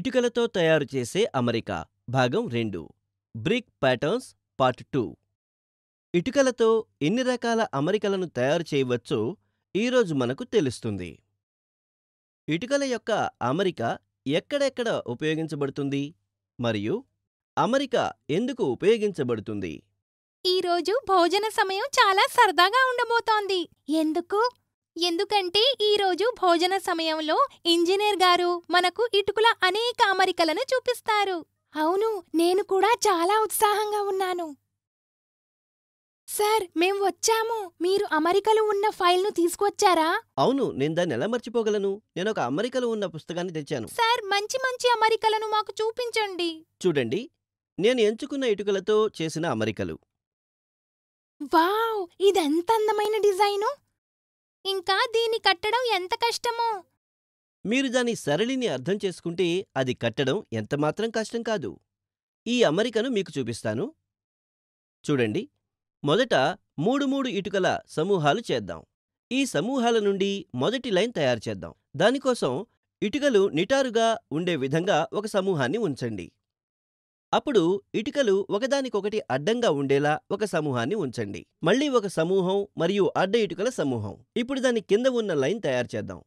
ఇటుకలతో తయారు చేసే అమరిక భాగం రెండు బ్రిక్ ప్యాటర్న్స్ పార్ట్ టూ ఇటుకలతో ఎన్ని రకాల అమరికలను తయారు చేయవచ్చో ఈరోజు మనకు తెలుస్తుంది ఇటుకల యొక్క అమరిక ఎక్కడెక్కడ ఉపయోగించబడుతుంది మరియు అమరిక ఎందుకు ఉపయోగించబడుతుంది ఈరోజు భోజన సమయం చాలా సరదాగా ఉండబోతోంది ఎందుకు ఎందుకంటే ఈరోజు భోజన సమయంలో ఇంజనీర్ గారు మనకు ఇటుకుల అనేక అమరికలను చూపిస్తారు అవును నేను కూడా చాలా ఉత్సాహంగా ఉన్నాను సార్ మేం వచ్చాము మీరు అమరికలు ఉన్న ఫైల్ను తీసుకొచ్చారా అవును నేను దాన్ని ఎలా మర్చిపోగలను నేను ఒక అమరికలు ఉన్న పుస్తకాన్ని తెచ్చాను సార్ మంచి మంచి అమరికలను మాకు చూపించండి చూడండి నేను ఎంచుకున్న ఇటుకలతో చేసిన అమరికలు వావ్ ఇదెంత అందమైన డిజైను ఇంకా దీని కట్టడం ఎంత కష్టమో మీరు దాని సరళిని అర్థం చేసుకుంటే అది కట్టడం ఎంతమాత్రం కష్టం కాదు ఈ అమరికను మీకు చూపిస్తాను చూడండి మొదట మూడు మూడు ఇటుకల సమూహాలు చేద్దాం ఈ సమూహాల నుండి మొదటి లైన్ తయారు చేద్దాం దానికోసం ఇటుకలు నిటారుగా ఉండే విధంగా ఒక సమూహాన్ని ఉంచండి అప్పుడు ఇటుకలు ఒకదానికొకటి అడ్డంగా ఉండేలా ఒక సమూహాన్ని ఉంచండి మళ్ళీ ఒక సమూహం మరియు అడ్డ ఇటుకల సమూహం ఇప్పుడు దాని కింద ఉన్న లైన్ తయారు చేద్దాం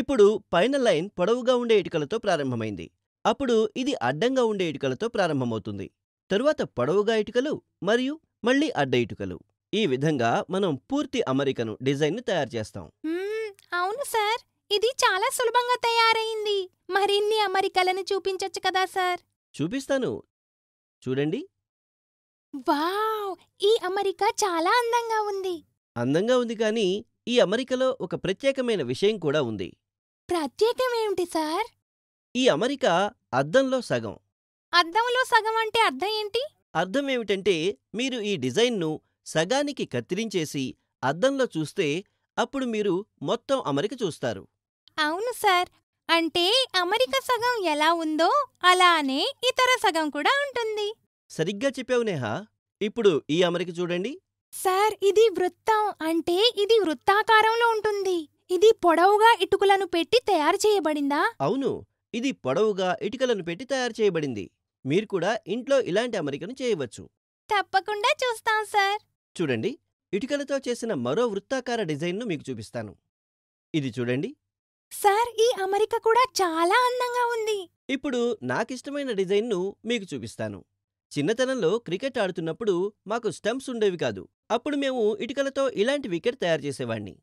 ఇప్పుడు పైన లైన్ పొడవుగా ఉండే ఇటుకలతో ప్రారంభమైంది అప్పుడు ఇది అడ్డంగా ఉండే ఇటుకలతో ప్రారంభమవుతుంది తరువాత పొడవుగా ఇటుకలు మరియు మళ్ళీ అడ్డ ఇటుకలు ఈ విధంగా మనం పూర్తి అమరికను డిజైన్ను తయారు చేస్తాం అవును సార్ ఇది చాలా సులభంగా తయారైంది మరిన్ని అమరికలను చూపించచ్చు కదా సార్ చూపిస్తాను చూడండి వావ్ ఈ అమరిక చాలా అందంగా ఉంది అందంగా ఉంది కానీ ఈ అమరికలో ఒక ప్రత్యేకమైన విషయం కూడా ఉంది ప్రత్యేకమేమిటి సార్ ఈ అమరిక అద్దంలో సగం అద్దంలో సగం అంటే అర్థం ఏంటి అర్థం ఏమిటంటే మీరు ఈ డిజైన్ను సగానికి కత్తిరించేసి అద్దంలో చూస్తే అప్పుడు మీరు మొత్తం అమరిక చూస్తారు అవును సార్ అంటే అమెరికా సగం ఎలా ఉందో అలానే ఇతర సగం కూడా ఉంటుంది సరిగ్గా చెప్పావు నేహ ఇప్పుడు ఈ అమరిక చూడండి సార్ ఇది వృత్తం అంటే ఇది వృత్తాకారంలో ఉంటుంది ఇది పొడవుగా ఇటుకలను పెట్టి తయారు చేయబడిందా అవును ఇది పొడవుగా ఇటుకలను పెట్టి తయారు చేయబడింది మీరు కూడా ఇంట్లో ఇలాంటి అమరికను చేయవచ్చు తప్పకుండా చూస్తాం సార్ చూడండి ఇటుకలతో చేసిన మరో వృత్తాకార డిజైన్ను మీకు చూపిస్తాను ఇది చూడండి సార్ ఈ అమరిక కూడా చాలా అందంగా ఉంది ఇప్పుడు నాకిష్టమైన డిజైన్ను మీకు చూపిస్తాను చిన్నతనంలో క్రికెట్ ఆడుతున్నప్పుడు మాకు స్టంప్స్ ఉండేవి కాదు అప్పుడు మేము ఇటుకలతో ఇలాంటి వికెట్ తయారు చేసేవాణ్ణి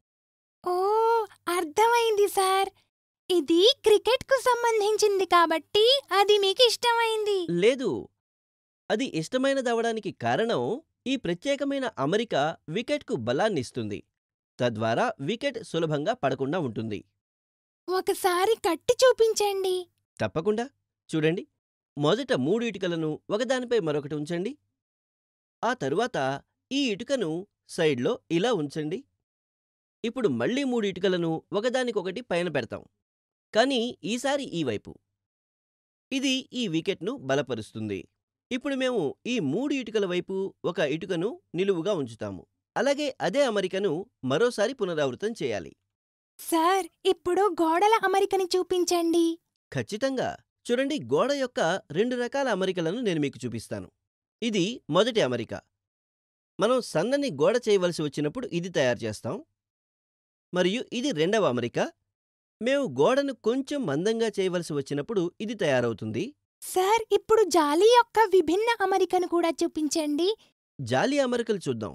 ఓ అర్థమైంది సార్ ఇది క్రికెట్కు సంబంధించింది కాబట్టి అది మీకు ఇష్టమైంది లేదు అది ఇష్టమైనదవడానికి కారణం ఈ ప్రత్యేకమైన అమరిక వికెట్కు బలాన్నిస్తుంది తద్వారా వికెట్ సులభంగా పడకుండా ఉంటుంది ఒకసారి కట్టి చూపించండి తప్పకుండా చూడండి మొదట మూడు ఇటుకలను ఒకదానిపై మరొకటి ఉంచండి ఆ తరువాత ఈ ఇటుకను సైడ్లో ఇలా ఉంచండి ఇప్పుడు మళ్ళీ మూడు ఇటుకలను ఒకదానికొకటి పైన పెడతాం కాని ఈసారి ఈ వైపు ఇది ఈ వికెట్ను బలపరుస్తుంది ఇప్పుడు మేము ఈ మూడు ఇటుకల వైపు ఒక ఇటుకను నిలువుగా ఉంచుతాము అలాగే అదే అమరికను మరోసారి పునరావృతం చేయాలి సార్ ఇప్పుడు గోడల అమరికని చూపించండి ఖచ్చితంగా చూడండి గోడ యొక్క రెండు రకాల అమరికలను నేను మీకు చూపిస్తాను ఇది మొదటి అమరిక మనం సన్నని గోడ చేయవలసి వచ్చినప్పుడు ఇది తయారు చేస్తాం మరియు ఇది రెండవ అమరిక మేము గోడను కొంచెం మందంగా చేయవలసి వచ్చినప్పుడు ఇది తయారవుతుంది సార్ ఇప్పుడు జాలి యొక్క విభిన్న అమరికను కూడా చూపించండి జాలి అమరికలు చూద్దాం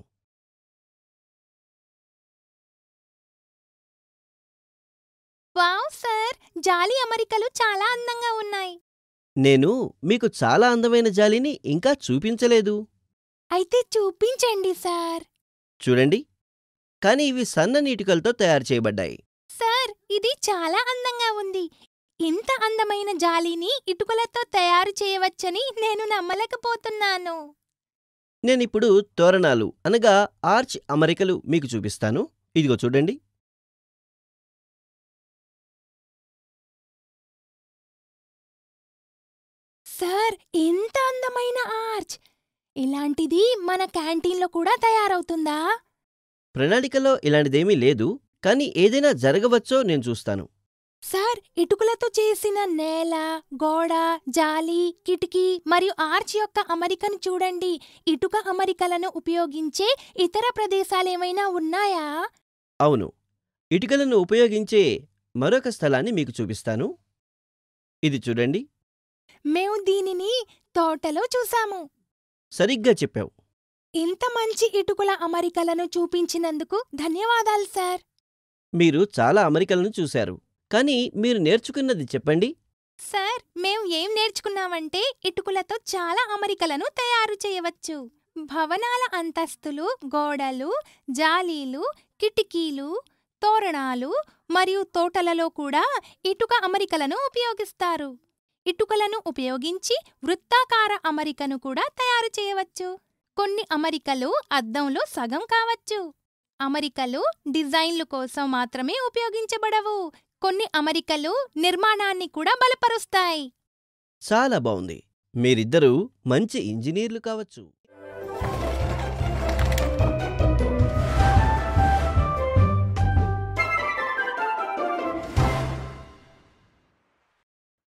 వావ్ సార్ జాలి అమరికలు చాలా అందంగా ఉన్నాయి నేను మీకు చాలా అందమైన జాలిని ఇంకా చూపించలేదు అయితే చూపించండి సార్ చూడండి కానీ ఇవి సన్న నీటికలతో తయారు చేయబడ్డాయి సార్ ఇది చాలా అందంగా ఉంది ఇంత అందమైన జాలిని ఇటుకలతో తయారు చేయవచ్చని నేను నమ్మలేకపోతున్నాను నేనిప్పుడు తోరణాలు అనగా ఆర్చ్ అమరికలు మీకు చూపిస్తాను ఇదిగో చూడండి ఇలాంటిది మన క్యాంటీన్లో కూడా తయారవుతుందా ప్రణాళికలో ఇలాంటిదేమీ లేదు కానీ ఏదైనా జరగవచ్చో నేను చూస్తాను సార్ ఇటుకలతో చేసిన నేల గోడ జాలి కిటికీ మరియు ఆర్చ్ యొక్క అమరికను చూడండి ఇటుక అమరికలను ఉపయోగించే ఇతర ప్రదేశాలేమైనా ఉన్నాయా అవును ఇటుకలను ఉపయోగించే మరొక స్థలాన్ని మీకు చూపిస్తాను ఇది చూడండి మేము దీనిని తోటలో చూసాము సరిగ్గా చెప్పావు ఇంత మంచి ఇటుకల అమరికలను చూపించినందుకు ధన్యవాదాలు సార్ మీరు చాలా అమరికలను చూశారు కానీ మీరు నేర్చుకున్నది చెప్పండి సార్ మేం ఏం నేర్చుకున్నామంటే ఇటుకలతో చాలా అమరికలను తయారు చేయవచ్చు భవనాల అంతస్తులు గోడలు జాలీలు కిటికీలు తోరణాలు మరియు తోటలలో కూడా ఇటుక అమరికలను ఉపయోగిస్తారు ఇటుకలను ఉపయోగించి వృత్తాకార అమరికను కూడా తయారు చేయవచ్చు కొన్ని అమరికలు అద్దంలో సగం కావచ్చు అమరికలు డిజైన్లు కోసం మాత్రమే ఉపయోగించబడవు కొన్ని అమరికలు నిర్మాణాన్ని కూడా బలపరుస్తాయి చాలా బాగుంది మీరిద్దరూ మంచి ఇంజనీర్లు కావచ్చు